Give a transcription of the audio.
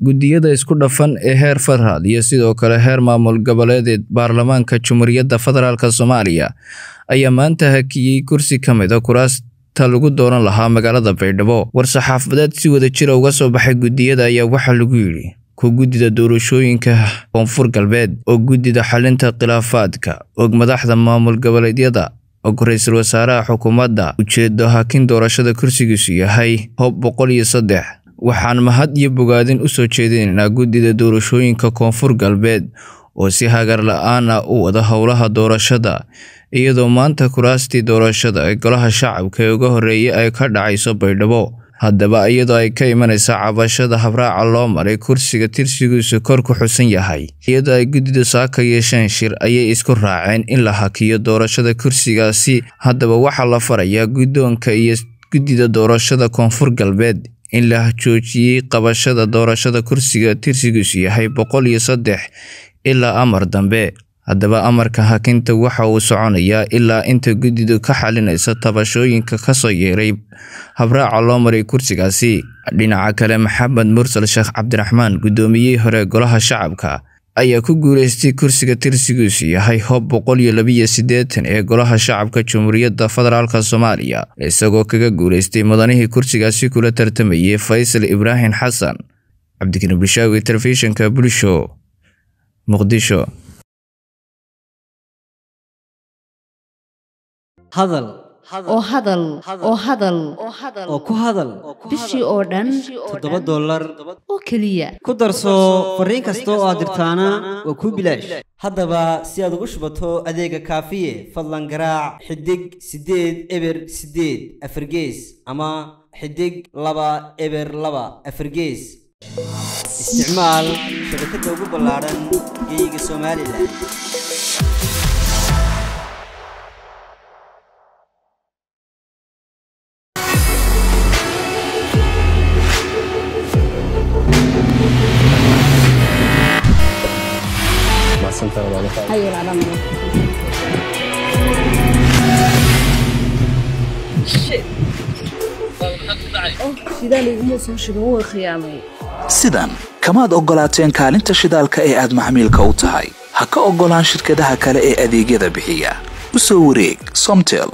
guddiyada isku dhafan ee heer federaal iyo sidoo kale heer maamul goboleedeed baarlamaanka jumhuuriyadda federaalk soomaaliya ayaa maanta hakiyey kursi ka mid mida ah kuraasta lagu dooran lahaa magaalada baydhabo war-saxaafadeed si wada jira uga soo baxay guddiyada ayaa waxaa lagu yidhi ku guddida doorashooyinka koonfur galbeed oo guddida xalinta khilaafaadka og madaxda maamul goboleedyada og ra-iisul wasaaraha xukuumadda ujeeddo hakin doorashada kursigiisu yahay hob boqol iyo saddex waxaan mahad iyo bogaadin u soo jeedinaynaa guddida doorashooyinka koonfur galbeed oo si hagar la-aan ah u wada howlaha doorashada iyadoo maanta kuraastii doorashada ee golaha shacabka ee uga horreeyay ay ka dhacayso baydhabo haddaba iyadoo ay ka imanaysa cabashada habraaca loo maray kursiga tirsigiisu kor ku xusan yahay iyadoo ay guddida saaka iyo shir ayay isku raaceen in la hakiyo doorashada kursigaasi haddaba waxaa la farayaa guddoonka iyo guddida doorashada koonfur galbeed in la joojiyey qabashada doorashada kursiga tirsigiisu yahay boqol iyo saddex ilaa amar dambe haddaba amarka hakinta waxa uu soconayaa ilaa inta guddidu ka xalinaysa tabashooyinka ka soo yeeray habraaca loo maray kursigaasi dhinaca kale maxamed mursal sheekh cabdiraxmaan gudoomiyey hore golaha shacabka ayaa ku guulaystay kursiga tirsigiisu yahay hob boqol iyo labiyo siddeetan ee golaha shacabka jumhuuriyadda federaalk soomaaliya isagoo kaga guulaystay mudanihii kursigaasi kula tartamayay faysal ibraahim xasan cabdikani bulshaawi telefishinka bulsho muqdisho oo hadal oo hadal oo ku hadal bishii oo dhan toddoba dolar keliya ku darso fariin kasta oo aad dirtaana waa kuu bilaash haddaba si aad ugu shubato adeega kaafiye fadlan garaac xidig siddeed eber siddeed afargees ama xidig laba eber laba afargees isticmaal shabakadda ugu ballaadhan geyga somalilan தர மாதிரி ஐயோ அதான் sidaan kamaad oggolaateen kaalinta shidaalka ee aad macmiilka u tahay ha ka oggolaan shirkadaha kale ee adeegyada bixiya u soo wareeg somtel